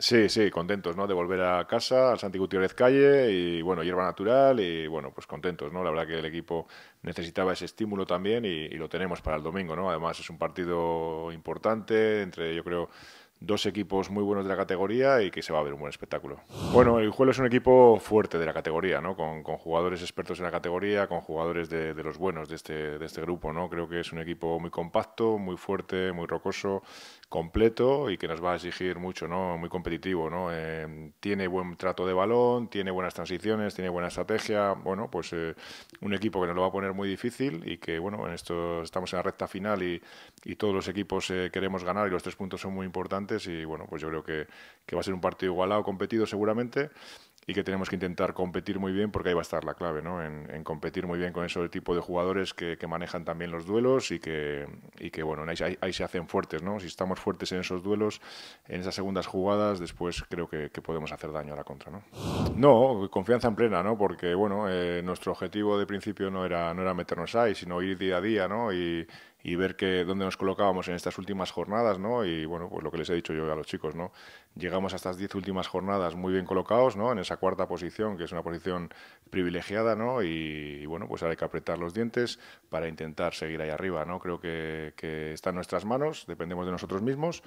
Sí, sí, contentos, ¿no? De volver a casa, al Santi Gutiérrez Calle y, bueno, hierba natural y, bueno, pues contentos, ¿no? La verdad que el equipo necesitaba ese estímulo también y, y lo tenemos para el domingo, ¿no? Además es un partido importante entre, yo creo, dos equipos muy buenos de la categoría y que se va a ver un buen espectáculo. Bueno, el juego es un equipo fuerte de la categoría, ¿no? Con, jugadores expertos en la categoría, con jugadores de, los buenos de este, de este, grupo, ¿no? Creo que es un equipo muy compacto, muy fuerte, muy rocoso, completo y que nos va a exigir mucho, ¿no? Muy competitivo, ¿no? Eh, tiene buen trato de balón, tiene buenas transiciones, tiene buena estrategia, bueno, pues eh, un equipo que nos lo va a poner muy difícil y que, bueno, en esto estamos en la recta final y, y todos los equipos eh, queremos ganar y los tres puntos son muy importantes y bueno, pues yo creo que, que va a ser un partido igualado, competido seguramente y que tenemos que intentar competir muy bien porque ahí va a estar la clave, ¿no? En, competir muy bien con ese tipo de jugadores que, manejan también los duelos y que, y que bueno, ahí, ahí, se hacen fuertes, ¿no? Si estamos fuertes en esos duelos, en esas segundas jugadas, después creo que, podemos hacer daño a la contra, ¿no? No, confianza en plena, ¿no? Porque, bueno, eh, nuestro objetivo de principio no era, no era meternos ahí, sino ir día a día, ¿no? Y, ver que dónde nos colocábamos en estas últimas jornadas, ¿no? Y bueno, pues lo que les he dicho yo a los chicos, ¿no? Llegamos a estas 10 últimas jornadas muy bien colocados, ¿no? En esa cuarta posición, que es una posición privilegiada, ¿no? Y, bueno, pues ahora hay que apretar los dientes para intentar seguir ahí arriba, ¿no? Creo que, está en nuestras manos, dependemos de nosotros mismos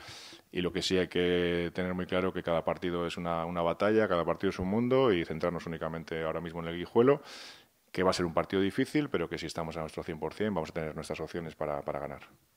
y lo que sí hay que tener muy claro que cada partido es una, batalla, cada partido es un mundo y centrarnos únicamente ahora mismo en el guijuelo que va a ser un partido difícil, pero que si estamos a nuestro 100% vamos a tener nuestras opciones para ganar.